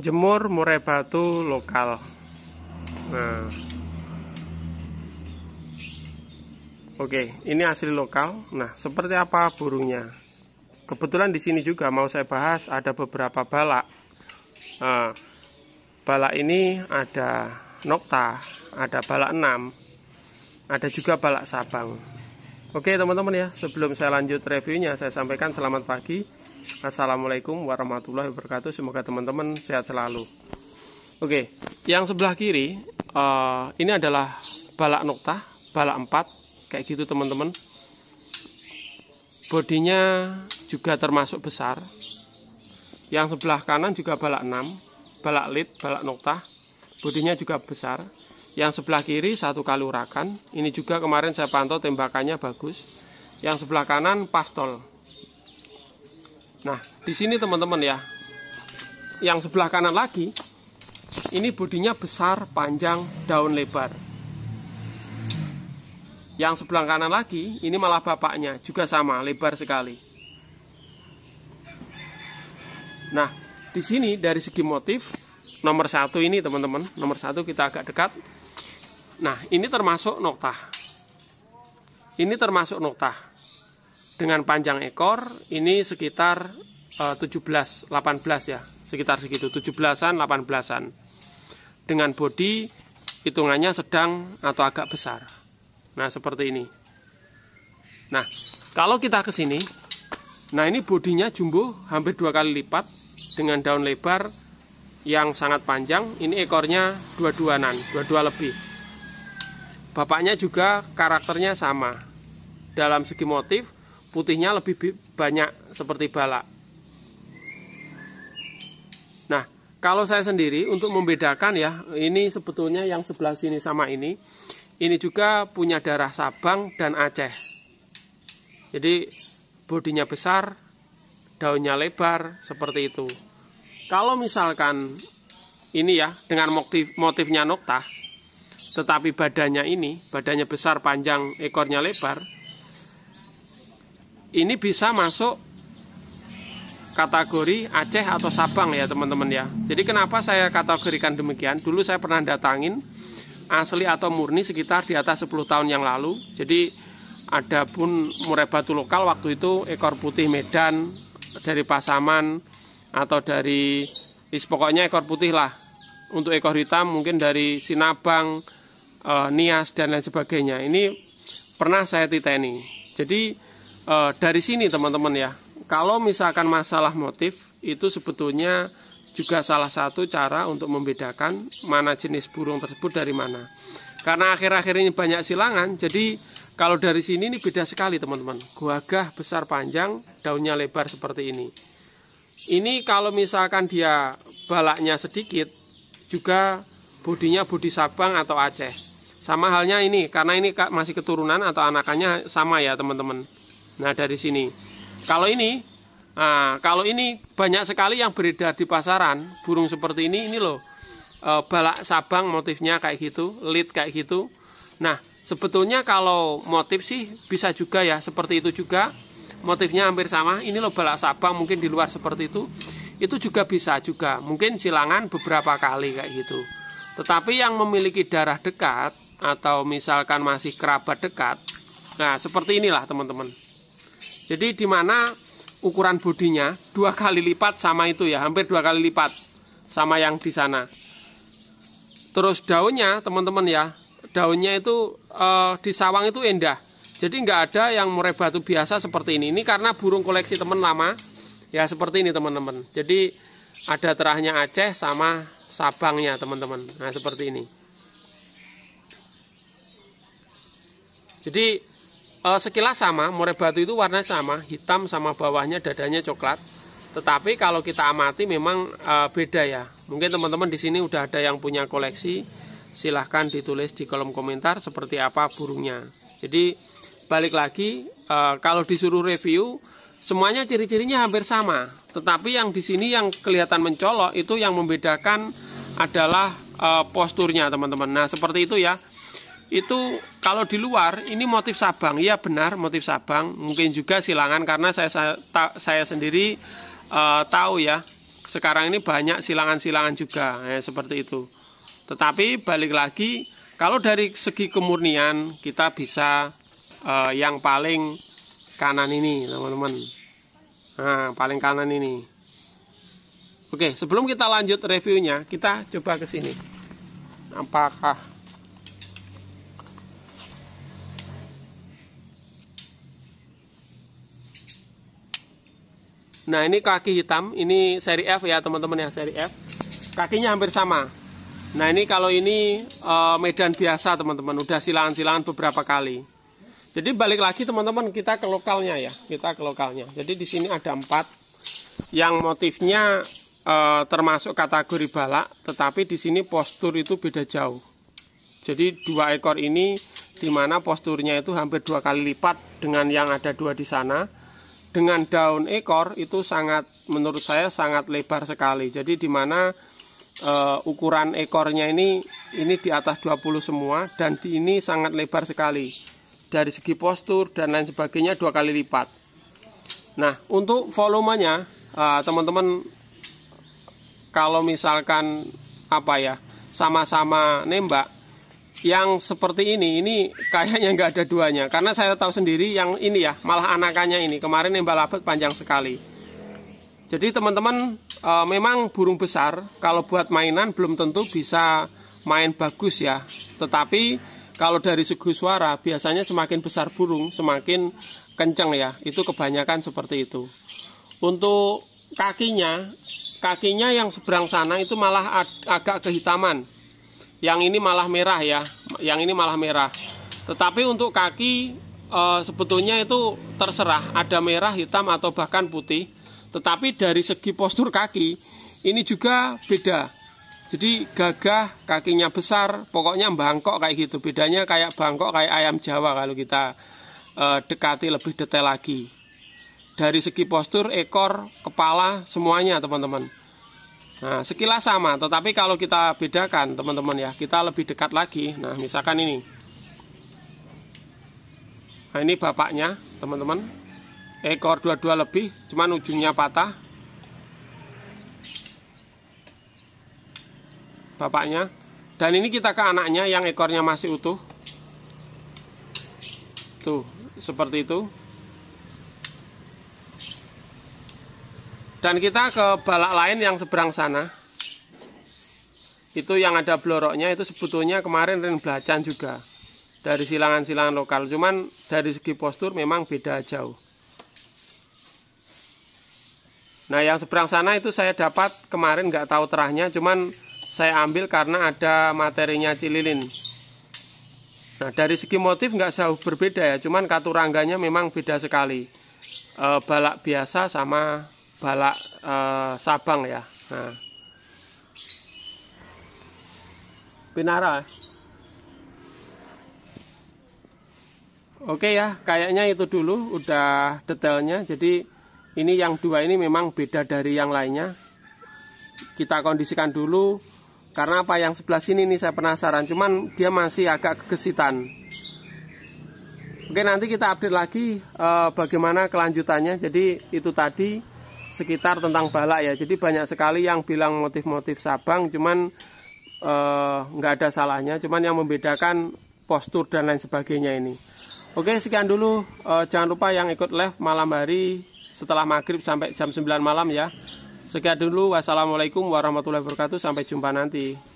jemur murai batu lokal nah Oke, ini asli lokal. Nah, seperti apa burungnya? Kebetulan di sini juga mau saya bahas ada beberapa balak. Nah, balak ini ada nokta, ada balak 6, ada juga balak sabang. Oke, teman-teman ya, sebelum saya lanjut reviewnya, saya sampaikan selamat pagi. Assalamualaikum warahmatullahi wabarakatuh. Semoga teman-teman sehat selalu. Oke, yang sebelah kiri uh, ini adalah balak nokta, balak 4 kayak gitu teman-teman. Bodinya juga termasuk besar. Yang sebelah kanan juga balak 6, balak lid, balak nokta. Bodinya juga besar. Yang sebelah kiri satu kali urakan. Ini juga kemarin saya pantau tembakannya bagus. Yang sebelah kanan pastol Nah, di sini teman-teman ya. Yang sebelah kanan lagi ini bodinya besar, panjang, daun lebar. Yang sebelah kanan lagi, ini malah bapaknya, juga sama, lebar sekali. Nah, di sini dari segi motif, nomor satu ini teman-teman, nomor satu kita agak dekat. Nah, ini termasuk noktah. Ini termasuk noktah dengan panjang ekor ini sekitar uh, 17 18 ya sekitar segitu 17-an 18-an dengan body hitungannya sedang atau agak besar nah seperti ini nah kalau kita ke sini nah ini bodinya jumbo hampir dua kali lipat dengan daun lebar yang sangat panjang ini ekornya dua-duanan dua-dua lebih bapaknya juga karakternya sama dalam segi motif putihnya lebih banyak seperti balak. Nah, kalau saya sendiri untuk membedakan ya, ini sebetulnya yang sebelah sini sama ini, ini juga punya darah Sabang dan Aceh. Jadi bodinya besar, daunnya lebar, seperti itu. Kalau misalkan ini ya, dengan motif motifnya nokta, tetapi badannya ini, badannya besar, panjang, ekornya lebar, ini bisa masuk kategori Aceh atau Sabang ya teman-teman ya. Jadi kenapa saya kategorikan demikian? Dulu saya pernah datangin asli atau murni sekitar di atas 10 tahun yang lalu. Jadi ada pun murai batu lokal waktu itu ekor putih Medan dari Pasaman atau dari is pokoknya ekor putih lah. Untuk ekor hitam mungkin dari Sinabang, e, Nias dan lain sebagainya. Ini pernah saya titani. Jadi e, dari sini teman-teman ya kalau misalkan masalah motif itu sebetulnya juga salah satu cara untuk membedakan mana jenis burung tersebut dari mana karena akhir-akhir ini banyak silangan jadi kalau dari sini ini beda sekali teman-teman guagah besar panjang daunnya lebar seperti ini ini kalau misalkan dia balaknya sedikit juga bodinya bodi Sabang atau Aceh sama halnya ini karena ini masih keturunan atau anakannya sama ya teman-teman Nah, dari sini. Kalau ini nah, kalau ini banyak sekali yang beredar di pasaran, burung seperti ini ini loh. E, balak sabang motifnya kayak gitu, lid kayak gitu. Nah, sebetulnya kalau motif sih bisa juga ya seperti itu juga. Motifnya hampir sama. Ini loh balak sabang mungkin di luar seperti itu. Itu juga bisa juga. Mungkin silangan beberapa kali kayak gitu. Tetapi yang memiliki darah dekat atau misalkan masih kerabat dekat, nah seperti inilah teman-teman. Jadi di mana ukuran bodinya dua kali lipat sama itu ya, hampir dua kali lipat sama yang di sana. Terus daunnya teman-teman ya, daunnya itu e, di sawang itu indah. Jadi nggak ada yang murai batu biasa seperti ini. Ini karena burung koleksi teman lama ya seperti ini teman-teman. Jadi ada terahnya Aceh sama Sabangnya teman-teman. Nah seperti ini. Jadi uh, sekilas sama, murai batu itu warna sama, hitam sama bawahnya dadanya coklat. Tetapi kalau kita amati memang uh, beda ya. Mungkin teman-teman di sini udah ada yang punya koleksi, silahkan ditulis di kolom komentar seperti apa burungnya. Jadi balik lagi uh, kalau disuruh review semuanya ciri-cirinya hampir sama. Tetapi yang di sini yang kelihatan mencolok itu yang membedakan adalah uh, posturnya teman-teman. Nah seperti itu ya itu kalau di luar ini motif Sabang ya benar motif Sabang mungkin juga silangan karena saya saya, saya sendiri uh, tahu ya sekarang ini banyak silangan-silangan juga ya, seperti itu tetapi balik lagi kalau dari segi kemurnian kita bisa uh, yang paling kanan ini teman-teman nah paling kanan ini oke sebelum kita lanjut reviewnya kita coba ke sini apakah Nah ini kaki hitam, ini seri F ya teman-teman ya seri F. Kakinya hampir sama. Nah ini kalau ini e, medan biasa teman-teman, udah silangan-silangan beberapa kali. Jadi balik lagi teman-teman kita ke lokalnya ya, kita ke lokalnya. Jadi di sini ada empat yang motifnya e, termasuk kategori balak, tetapi di sini postur itu beda jauh. Jadi dua ekor ini dimana posturnya itu hampir dua kali lipat dengan yang ada dua di sana dengan daun ekor itu sangat menurut saya sangat lebar sekali. Jadi dimana uh, eh, ukuran ekornya ini ini di atas 20 semua dan di ini sangat lebar sekali. Dari segi postur dan lain sebagainya dua kali lipat. Nah, untuk volumenya eh, teman-teman uh, teman -teman, kalau misalkan apa ya, sama-sama nembak yang seperti ini ini kayaknya nggak ada duanya karena saya tahu sendiri yang ini ya malah anakannya ini kemarin nembak labet panjang sekali jadi teman-teman e, memang burung besar kalau buat mainan belum tentu bisa main bagus ya tetapi kalau dari segi suara biasanya semakin besar burung semakin kenceng ya itu kebanyakan seperti itu untuk kakinya kakinya yang seberang sana itu malah agak kehitaman yang ini malah merah ya yang ini malah merah tetapi untuk kaki e, sebetulnya itu terserah ada merah hitam atau bahkan putih tetapi dari segi postur kaki ini juga beda jadi gagah kakinya besar pokoknya bangkok kayak gitu bedanya kayak bangkok kayak ayam jawa kalau kita e, dekati lebih detail lagi dari segi postur ekor kepala semuanya teman-teman Nah, sekilas sama, tetapi kalau kita bedakan, teman-teman ya, kita lebih dekat lagi. Nah, misalkan ini. Nah, ini bapaknya, teman-teman. Ekor dua-dua lebih, cuman ujungnya patah. Bapaknya. Dan ini kita ke anaknya yang ekornya masih utuh. Tuh, seperti itu. Dan kita ke balak lain yang seberang sana. Itu yang ada bloroknya itu sebetulnya kemarin Ren Belacan juga. Dari silangan-silangan lokal, cuman dari segi postur memang beda jauh. Nah yang seberang sana itu saya dapat kemarin nggak tahu terahnya, cuman saya ambil karena ada materinya cililin. Nah dari segi motif nggak jauh berbeda ya, cuman katurangganya memang beda sekali. E, balak biasa sama balak uh, Sabang ya. Nah. Pinara. Oke ya, kayaknya itu dulu udah detailnya. Jadi ini yang dua ini memang beda dari yang lainnya. Kita kondisikan dulu karena apa yang sebelah sini ini saya penasaran, cuman dia masih agak kegesitan. Oke, nanti kita update lagi uh, bagaimana kelanjutannya. Jadi itu tadi sekitar tentang balak ya. Jadi banyak sekali yang bilang motif-motif Sabang, cuman eh, nggak ada salahnya. Cuman yang membedakan postur dan lain sebagainya ini. Oke sekian dulu. Eh, jangan lupa yang ikut live malam hari setelah maghrib sampai jam 9 malam ya. Sekian dulu. Wassalamualaikum warahmatullahi wabarakatuh. Sampai jumpa nanti.